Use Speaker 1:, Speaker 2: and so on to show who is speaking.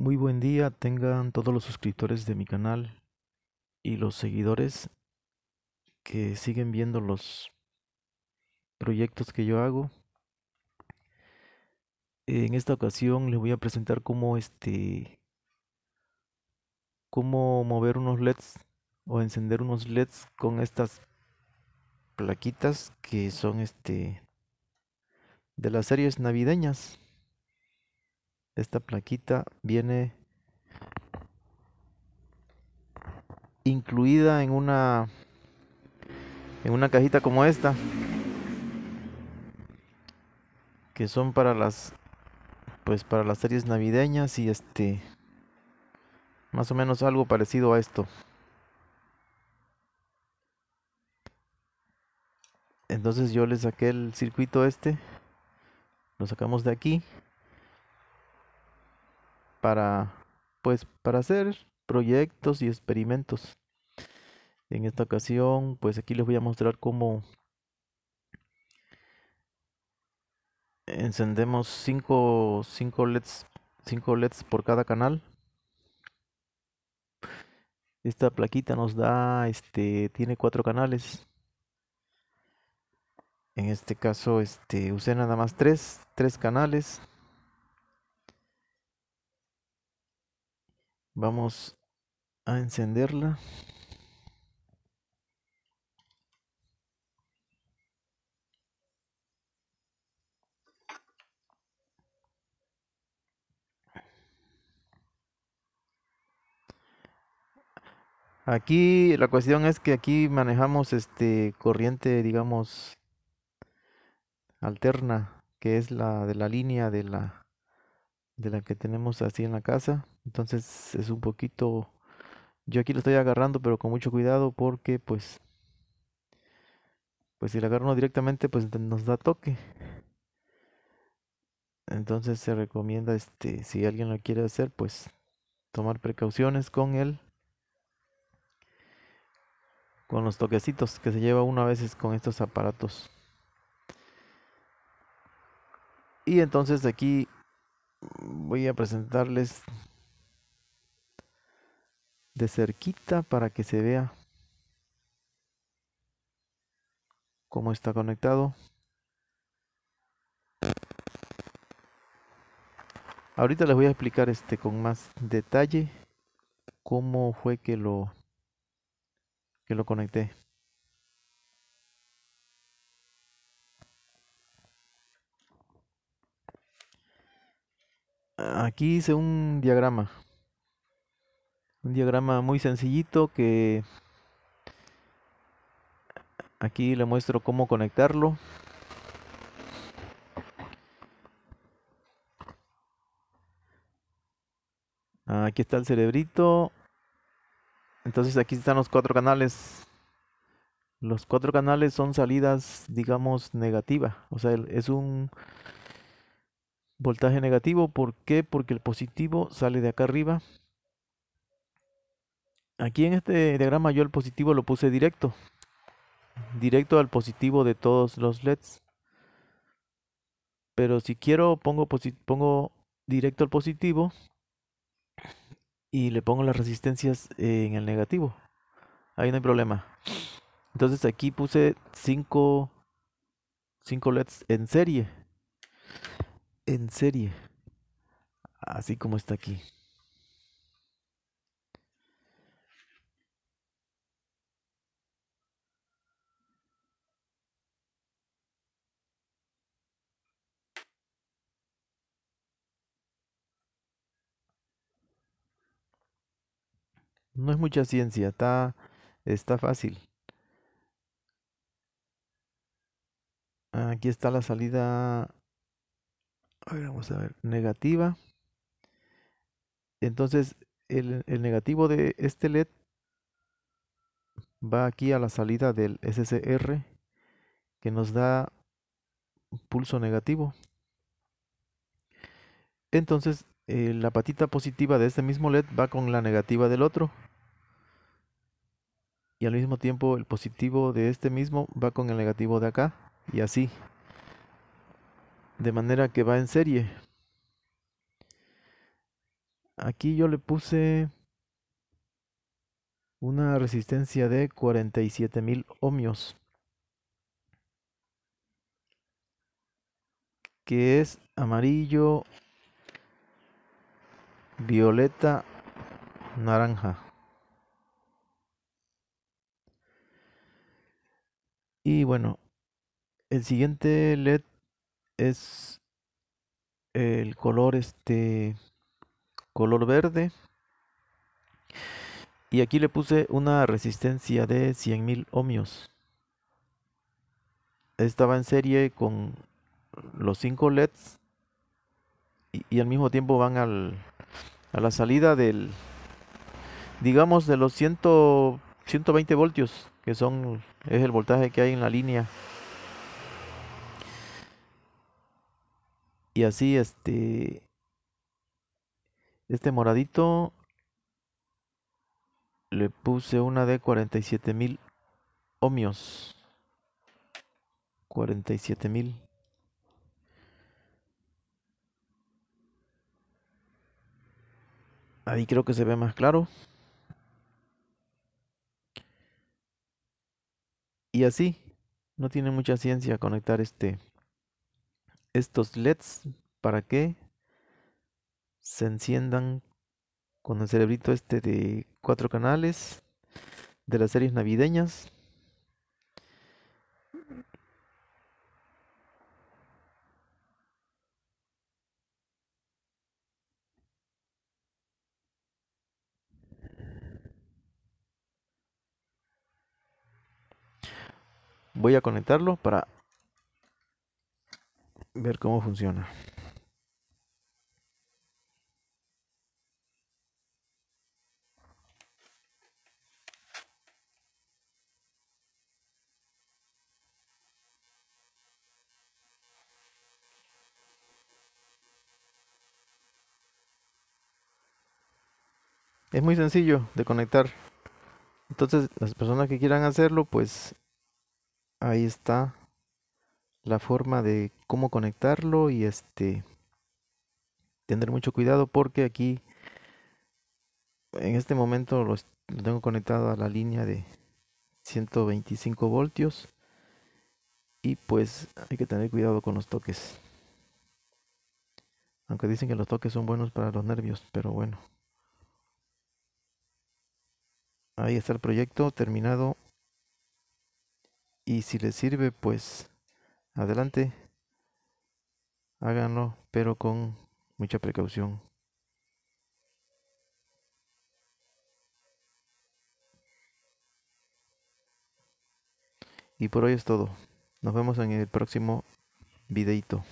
Speaker 1: Muy buen día tengan todos los suscriptores de mi canal y los seguidores que siguen viendo los proyectos que yo hago. En esta ocasión les voy a presentar cómo este cómo mover unos LEDs o encender unos LEDs con estas plaquitas que son este de las series navideñas. Esta plaquita viene incluida en una en una cajita como esta que son para las pues para las series navideñas y este más o menos algo parecido a esto entonces yo le saqué el circuito este lo sacamos de aquí para pues para hacer proyectos y experimentos. En esta ocasión, pues aquí les voy a mostrar cómo encendemos 5 LEDs 5 LEDs por cada canal. Esta plaquita nos da este tiene cuatro canales. En este caso, este usé nada más tres, tres canales. Vamos a encenderla. Aquí la cuestión es que aquí manejamos este corriente, digamos, alterna, que es la de la línea de la de la que tenemos así en la casa. Entonces es un poquito... Yo aquí lo estoy agarrando, pero con mucho cuidado porque pues... Pues si lo agarro directamente, pues nos da toque. Entonces se recomienda, este, si alguien lo quiere hacer, pues tomar precauciones con él. Con los toquecitos que se lleva uno a veces con estos aparatos. Y entonces aquí mm, voy a presentarles de cerquita para que se vea cómo está conectado. Ahorita les voy a explicar este con más detalle cómo fue que lo que lo conecté. Aquí hice un diagrama un diagrama muy sencillito que aquí le muestro cómo conectarlo ah, aquí está el cerebrito entonces aquí están los cuatro canales los cuatro canales son salidas digamos negativa o sea es un voltaje negativo ¿por qué? porque el positivo sale de acá arriba Aquí en este diagrama yo el positivo lo puse directo. Directo al positivo de todos los LEDs. Pero si quiero pongo, directo al positivo y le pongo las resistencias en el negativo. Ahí no hay problema. Entonces aquí puse cinco, 5 LEDs en serie. En serie. Así como está aquí. No es mucha ciencia, está, está fácil. Aquí está la salida. vamos a ver. Negativa. Entonces, el, negativo de este LED va aquí a la salida del SCR que nos da pulso negativo. Entonces, eh, la patita positiva de este mismo LED va con la negativa del otro y al mismo tiempo el positivo de este mismo va con el negativo de acá y así. De manera que va en serie. Aquí yo le puse una resistencia de 47.000 ohmios. Que es amarillo, violeta, naranja. Y bueno, el siguiente LED es el color este color verde y aquí le puse una resistencia de 100.000 ohmios estaba en serie con los 5 LEDs y, al mismo tiempo van al, a la salida del digamos de los 120 voltios que son es el voltaje que hay en la línea. Y así este este moradito le puse una de mil ohmios. mil Ahí creo que se ve más claro. Y así, no tiene mucha ciencia conectar este, estos LEDs para que se enciendan con el cerebrito este de cuatro canales de las series navideñas Voy a conectarlo para ver cómo funciona. Es muy sencillo de conectar. Entonces, las personas que quieran hacerlo, pues ahí está la forma de cómo conectarlo y este tener mucho cuidado porque aquí en este momento lo, tengo conectado a la línea de 125 voltios y pues hay que tener cuidado con los toques aunque dicen que los toques son buenos para los nervios pero bueno ahí está el proyecto terminado y si les sirve, pues adelante, háganlo, pero con mucha precaución. Y por hoy es todo. Nos vemos en el próximo videito.